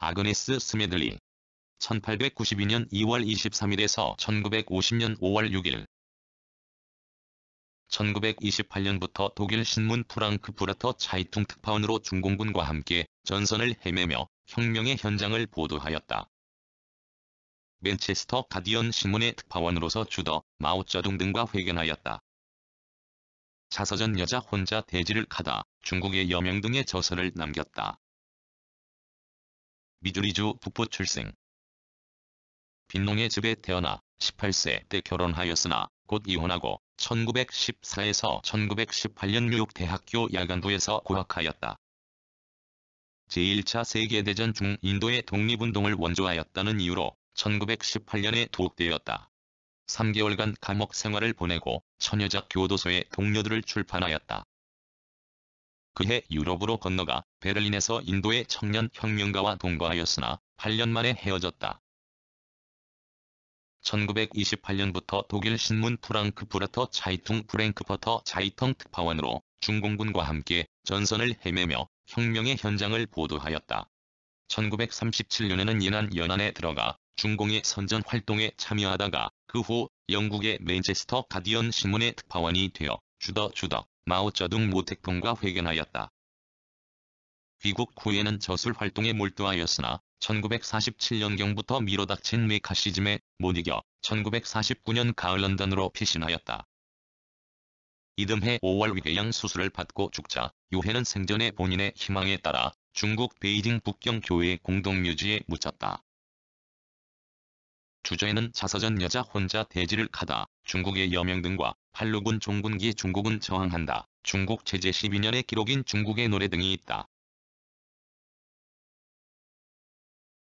아그네스 스메들리 1892년 2월 23일에서 1950년 5월 6일 1928년부터 독일 신문 프랑크 푸르터 차이퉁 특파원으로 중공군과 함께 전선을 헤매며 혁명의 현장을 보도하였다. 맨체스터 가디언 신문의 특파원으로서 주더 마오쩌둥 등과 회견하였다. 자서전 여자 혼자 대지를 가다 중국의 여명 등의 저서를 남겼다. 미주리주 북부 출생. 빈농의 집에 태어나 18세 때 결혼하였으나 곧 이혼하고 1914에서 1918년 뉴욕 대학교 야간부에서 고학하였다. 제1차 세계대전 중 인도의 독립운동을 원조하였다는 이유로 1918년에 도입되었다 3개월간 감옥 생활을 보내고 처녀작 교도소에 동료들을 출판하였다. 그해 유럽으로 건너가 베를린에서 인도의 청년 혁명가와 동거하였으나 8년 만에 헤어졌다. 1928년부터 독일 신문 프랑크 푸르터자이퉁 프랭크퍼터 자이텅 특파원으로 중공군과 함께 전선을 헤매며 혁명의 현장을 보도하였다. 1937년에는 예난 연안에 들어가 중공의 선전 활동에 참여하다가 그 후 영국의 맨체스터 가디언 신문의 특파원이 되어 주더주덕 마오쩌둥 모택동과 회견하였다. 귀국 후에는 저술 활동에 몰두하였으나 1947년경부터 미뤄닥친 메카시즘에 못 이겨 1949년 가을 런던으로 피신하였다. 이듬해 5월 위궤양 수술을 받고 죽자 요해는 생전에 본인의 희망에 따라 중국 베이징 북경 교회의 공동묘지에 묻혔다. 주저에는 자서전 여자 혼자 대지를 가다 중국의 여명 등과 한루군 종군기 중국은 저항한다. 중국 제재 12년의 기록인 중국의 노래 등이 있다.